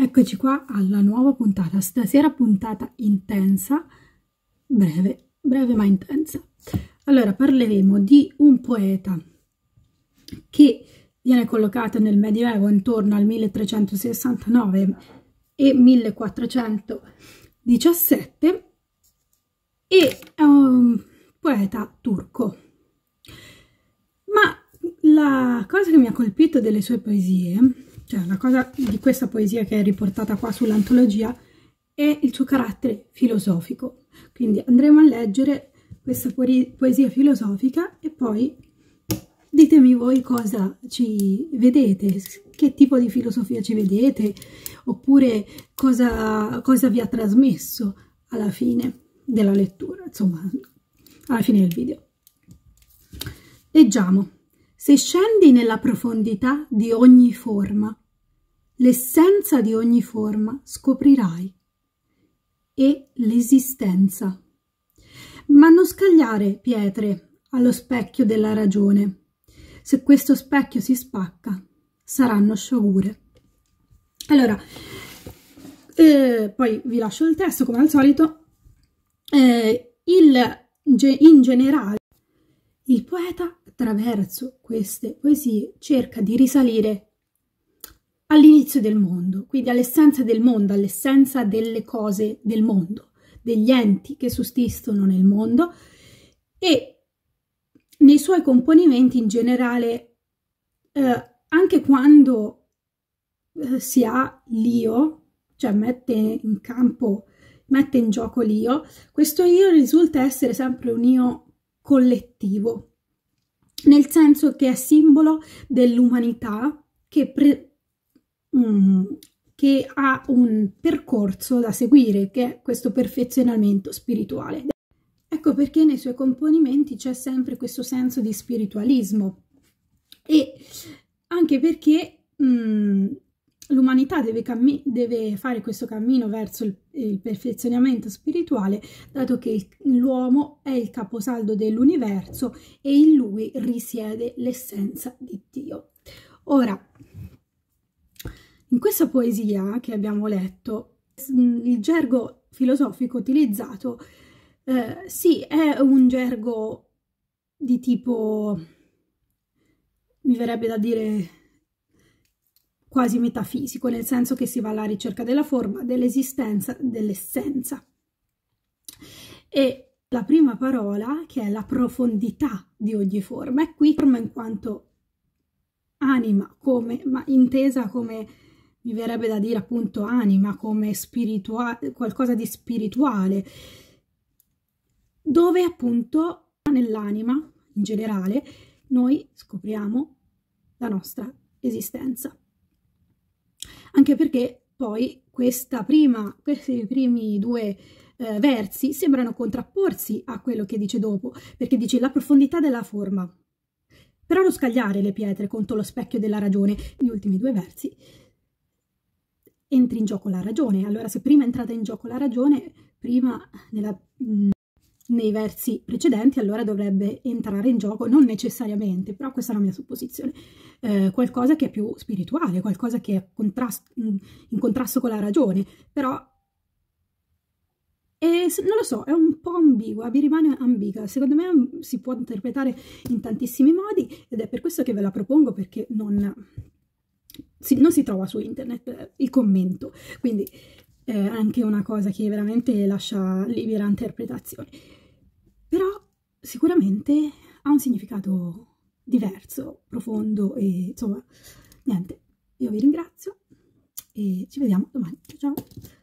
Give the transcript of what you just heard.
Eccoci qua alla nuova puntata, stasera puntata intensa, breve, breve ma intensa. Allora parleremo di un poeta che viene collocato nel Medioevo intorno al 1369 e 1417 e è un poeta turco. Ma la cosa che mi ha colpito delle sue poesie cioè la cosa di questa poesia che è riportata qua sull'antologia è il suo carattere filosofico. Quindi andremo a leggere questa poesia filosofica e poi ditemi voi cosa ci vedete, che tipo di filosofia ci vedete, oppure cosa, cosa vi ha trasmesso alla fine della lettura, insomma, alla fine del video. Leggiamo. Se scendi nella profondità di ogni forma, l'essenza di ogni forma scoprirai e l'esistenza. Ma non scagliare pietre allo specchio della ragione. Se questo specchio si spacca, saranno sciagure. Allora, eh, poi vi lascio il testo come al solito. Eh, il, in generale, il poeta attraverso queste poesie cerca di risalire all'inizio del mondo, quindi all'essenza del mondo, all'essenza delle cose del mondo, degli enti che sussistono nel mondo e nei suoi componimenti in generale, eh, anche quando eh, si ha l'io, cioè mette in campo, mette in gioco l'io, questo io risulta essere sempre un io collettivo, nel senso che è simbolo dell'umanità che, um, che, ha un percorso da seguire, che è questo perfezionamento spirituale. Ecco perché nei suoi componimenti c'è sempre questo senso di spiritualismo e anche perché um, L'umanità deve, cammi- deve, fare questo cammino verso il, il perfezionamento spirituale, dato che il, l'uomo è il caposaldo dell'universo e in lui risiede l'essenza di Dio. Ora, in questa poesia che abbiamo letto, mm, il gergo filosofico utilizzato, eh, sì, è un gergo di tipo, mi verrebbe da dire quasi metafisico, nel senso che si va alla ricerca della forma, dell'esistenza, dell'essenza. E la prima parola, che è la profondità di ogni forma, è qui forma in quanto anima, come, ma intesa come, mi verrebbe da dire appunto anima, come spirituale, qualcosa di spirituale, dove appunto nell'anima in generale noi scopriamo la nostra esistenza anche perché poi prima, questi primi due eh, versi sembrano contrapporsi a quello che dice dopo, perché dice la profondità della forma. Però lo scagliare le pietre contro lo specchio della ragione, gli ultimi due versi, entri in gioco la ragione. Allora se prima è entrata in gioco la ragione, prima nella... Mh, mm, nei versi precedenti, allora dovrebbe entrare in gioco, non necessariamente, però questa è la mia supposizione, eh, qualcosa che è più spirituale, qualcosa che è contrast mm, in contrasto con la ragione, però e non lo so, è un po' ambigua, vi rimane ambigua. Secondo me mm, si può interpretare in tantissimi modi ed è per questo che ve la propongo perché non si, non si trova su internet eh, il commento. Quindi è anche una cosa che veramente lascia libera interpretazione. Però sicuramente ha un significato diverso, profondo e insomma, niente, io vi ringrazio e ci vediamo domani. Ciao ciao!